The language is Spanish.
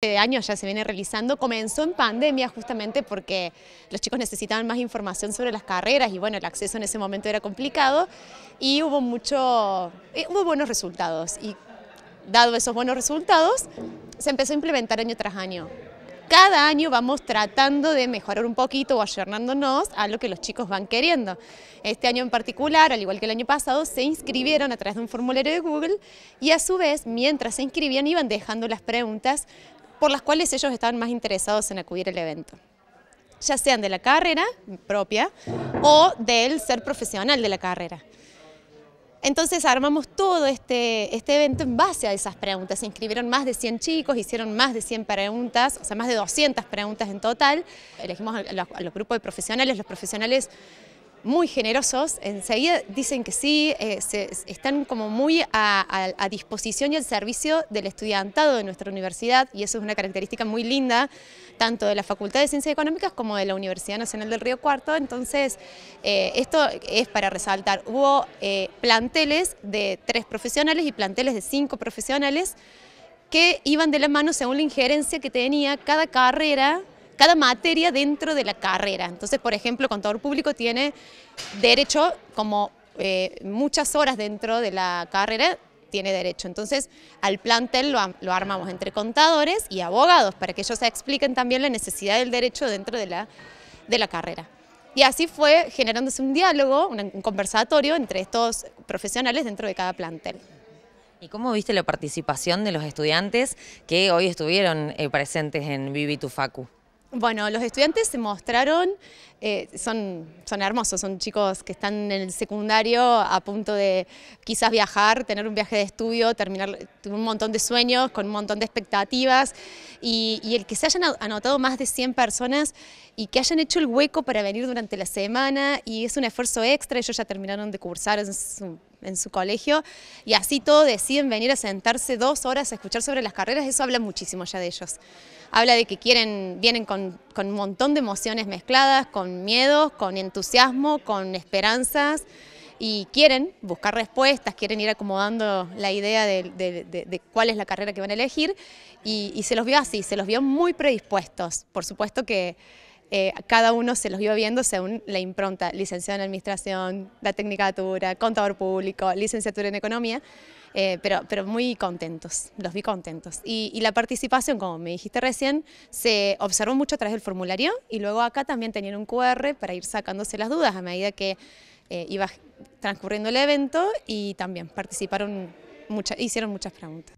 Este año ya se viene realizando, comenzó en pandemia justamente porque los chicos necesitaban más información sobre las carreras y bueno, el acceso en ese momento era complicado y hubo mucho, eh, hubo buenos resultados y dado esos buenos resultados se empezó a implementar año tras año. Cada año vamos tratando de mejorar un poquito o ayornándonos a lo que los chicos van queriendo. Este año en particular, al igual que el año pasado, se inscribieron a través de un formulario de Google y a su vez, mientras se inscribían, iban dejando las preguntas por las cuales ellos estaban más interesados en acudir al evento ya sean de la carrera propia o del ser profesional de la carrera. Entonces armamos todo este, este evento en base a esas preguntas. Se inscribieron más de 100 chicos, hicieron más de 100 preguntas, o sea, más de 200 preguntas en total. Elegimos a los grupos de profesionales. Los profesionales muy generosos, enseguida dicen que sí, eh, están como muy a, disposición y al servicio del estudiantado de nuestra universidad y eso es una característica muy linda tanto de la Facultad de Ciencias Económicas como de la Universidad Nacional del Río Cuarto, entonces eh, esto es para resaltar, hubo eh, planteles de tres profesionales y planteles de cinco profesionales que iban de la mano según la injerencia que tenía cada carrera cada materia dentro de la carrera. Entonces, por ejemplo, contador público tiene derecho como eh, muchas horas dentro de la carrera tiene derecho. Entonces, al plantel lo, armamos entre contadores y abogados para que ellos expliquen también la necesidad del derecho dentro de la, de la carrera. Y así fue generándose un diálogo, un, conversatorio entre estos profesionales dentro de cada plantel. ¿Y cómo viste la participación de los estudiantes que hoy estuvieron eh, presentes en Vivi Facu? Bueno, los estudiantes se mostraron, eh, son, son hermosos, son chicos que están en el secundario a punto de quizás viajar, tener un viaje de estudio, terminar un montón de sueños, con un montón de expectativas, y, el que se hayan anotado más de 100 personas y que hayan hecho el hueco para venir durante la semana, y es un esfuerzo extra, ellos ya terminaron de cursar, en su su colegio y así todo deciden venir a sentarse dos horas a escuchar sobre las carreras, eso habla muchísimo ya de ellos habla de que quieren, vienen con, un montón de emociones mezcladas, con miedos, con entusiasmo, con esperanzas y quieren buscar respuestas, quieren ir acomodando la idea de, cuál es la carrera que van a elegir y, y se los vio así, se los vio muy predispuestos. Por supuesto que eh, cada uno se los iba viendo según la impronta, licenciado en Administración, la Tecnicatura, Contador Público, Licenciatura en Economía, eh, pero, pero muy contentos, los vi contentos. Y, la participación, como me dijiste recién, se observó mucho a través del formulario y luego acá también tenían un QR para ir sacándose las dudas a medida que eh, iba transcurriendo el evento y también participaron, mucha, hicieron muchas preguntas.